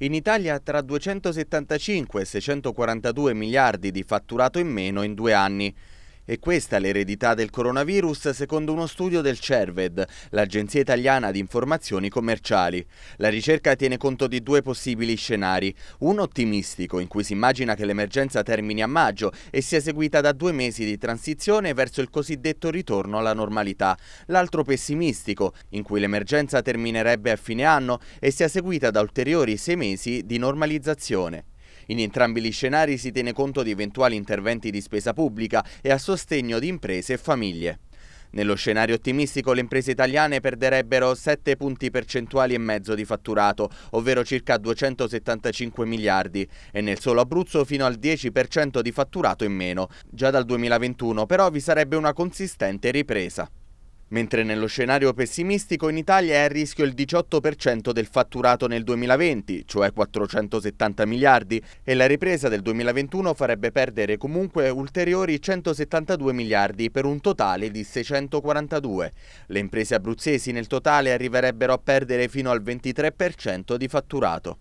In Italia tra 275 e 642 miliardi di fatturato in meno in due anni. E questa l'eredità del coronavirus secondo uno studio del CERVED, l'Agenzia Italiana di Informazioni Commerciali. La ricerca tiene conto di due possibili scenari, uno ottimistico in cui si immagina che l'emergenza termini a maggio e sia seguita da due mesi di transizione verso il cosiddetto ritorno alla normalità, l'altro pessimistico in cui l'emergenza terminerebbe a fine anno e sia seguita da ulteriori sei mesi di normalizzazione. In entrambi gli scenari si tiene conto di eventuali interventi di spesa pubblica e a sostegno di imprese e famiglie. Nello scenario ottimistico le imprese italiane perderebbero 7 punti percentuali e mezzo di fatturato, ovvero circa 275 miliardi, e nel solo Abruzzo fino al 10% di fatturato in meno. Già dal 2021 però vi sarebbe una consistente ripresa. Mentre nello scenario pessimistico in Italia è a rischio il 18% del fatturato nel 2020, cioè 470 miliardi, e la ripresa del 2021 farebbe perdere comunque ulteriori 172 miliardi per un totale di 642. Le imprese abruzzesi nel totale arriverebbero a perdere fino al 23% di fatturato.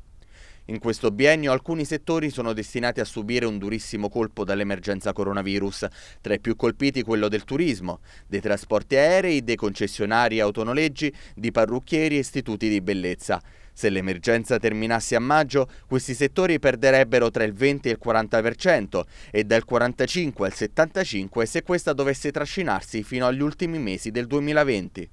In questo biennio alcuni settori sono destinati a subire un durissimo colpo dall'emergenza coronavirus, tra i più colpiti quello del turismo, dei trasporti aerei, dei concessionari autonoleggi, di parrucchieri e istituti di bellezza. Se l'emergenza terminasse a maggio, questi settori perderebbero tra il 20 e il 40% e dal 45 al 75 se questa dovesse trascinarsi fino agli ultimi mesi del 2020.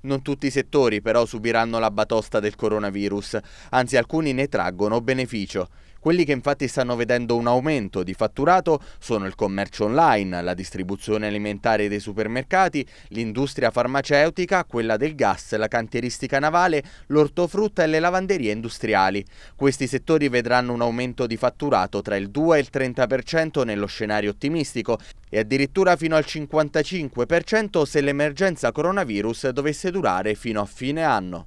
Non tutti i settori però subiranno la batosta del coronavirus, anzi alcuni ne traggono beneficio. Quelli che infatti stanno vedendo un aumento di fatturato sono il commercio online, la distribuzione alimentare dei supermercati, l'industria farmaceutica, quella del gas, la cantieristica navale, l'ortofrutta e le lavanderie industriali. Questi settori vedranno un aumento di fatturato tra il 2 e il 30% nello scenario ottimistico e addirittura fino al 55% se l'emergenza coronavirus dovesse durare fino a fine anno.